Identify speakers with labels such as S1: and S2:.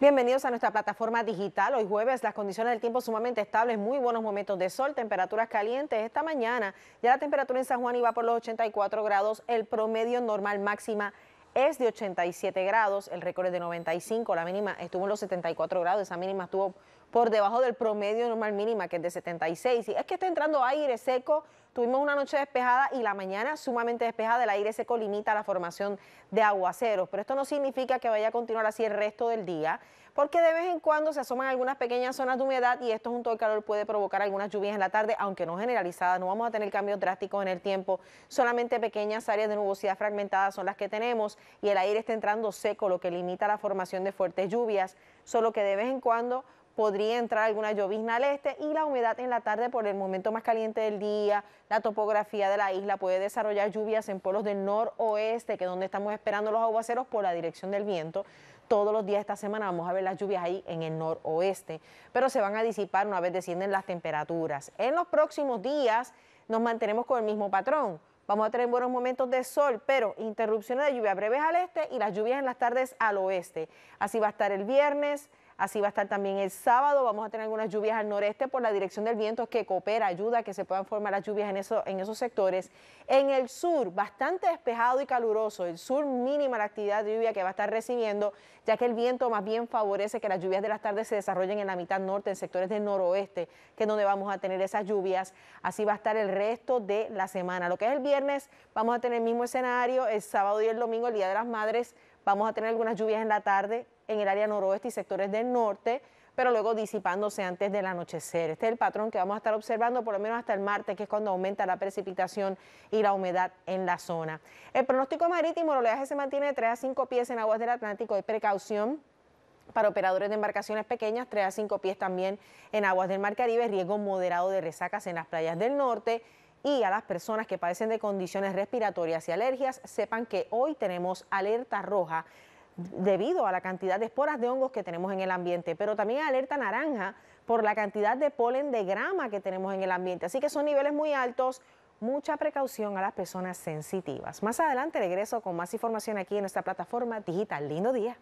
S1: Bienvenidos a nuestra plataforma digital. Hoy jueves las condiciones del tiempo sumamente estables, muy buenos momentos de sol, temperaturas calientes. Esta mañana ya la temperatura en San Juan iba por los 84 grados, el promedio normal máxima es de 87 grados, el récord es de 95, la mínima estuvo en los 74 grados, esa mínima estuvo por debajo del promedio normal mínima que es de 76. Y es que está entrando aire seco Tuvimos una noche despejada y la mañana sumamente despejada. El aire seco limita la formación de aguaceros, pero esto no significa que vaya a continuar así el resto del día, porque de vez en cuando se asoman algunas pequeñas zonas de humedad y esto junto al calor puede provocar algunas lluvias en la tarde, aunque no generalizadas. No vamos a tener cambios drásticos en el tiempo, solamente pequeñas áreas de nubosidad fragmentadas son las que tenemos y el aire está entrando seco, lo que limita la formación de fuertes lluvias, solo que de vez en cuando podría entrar alguna llovizna al este y la humedad en la tarde por el momento más caliente del día, la topografía de la isla puede desarrollar lluvias en polos del noroeste, que es donde estamos esperando los aguaceros por la dirección del viento. Todos los días esta semana vamos a ver las lluvias ahí en el noroeste, pero se van a disipar una vez descienden las temperaturas. En los próximos días nos mantenemos con el mismo patrón. Vamos a tener buenos momentos de sol, pero interrupciones de lluvia breves al este y las lluvias en las tardes al oeste. Así va a estar el viernes, Así va a estar también el sábado. Vamos a tener algunas lluvias al noreste por la dirección del viento que coopera, ayuda a que se puedan formar las lluvias en, en esos sectores. En el sur, bastante despejado y caluroso. El sur mínima la actividad de lluvia que va a estar recibiendo, ya que el viento más bien favorece que las lluvias de las tardes se desarrollen en la mitad norte, en sectores del noroeste, que es donde vamos a tener esas lluvias. Así va a estar el resto de la semana. Lo que es el viernes, vamos a tener el mismo escenario. El sábado y el domingo, el Día de las Madres, vamos a tener algunas lluvias en la tarde en el área noroeste y sectores del norte, pero luego disipándose antes del anochecer. Este es el patrón que vamos a estar observando por lo menos hasta el martes, que es cuando aumenta la precipitación y la humedad en la zona. El pronóstico marítimo, el oleaje se mantiene de 3 a 5 pies en aguas del Atlántico, hay precaución para operadores de embarcaciones pequeñas, 3 a 5 pies también en aguas del Mar Caribe, riesgo moderado de resacas en las playas del norte y a las personas que padecen de condiciones respiratorias y alergias, sepan que hoy tenemos alerta roja debido a la cantidad de esporas de hongos que tenemos en el ambiente, pero también alerta naranja por la cantidad de polen de grama que tenemos en el ambiente. Así que son niveles muy altos, mucha precaución a las personas sensitivas. Más adelante regreso con más información aquí en nuestra plataforma digital. Lindo día.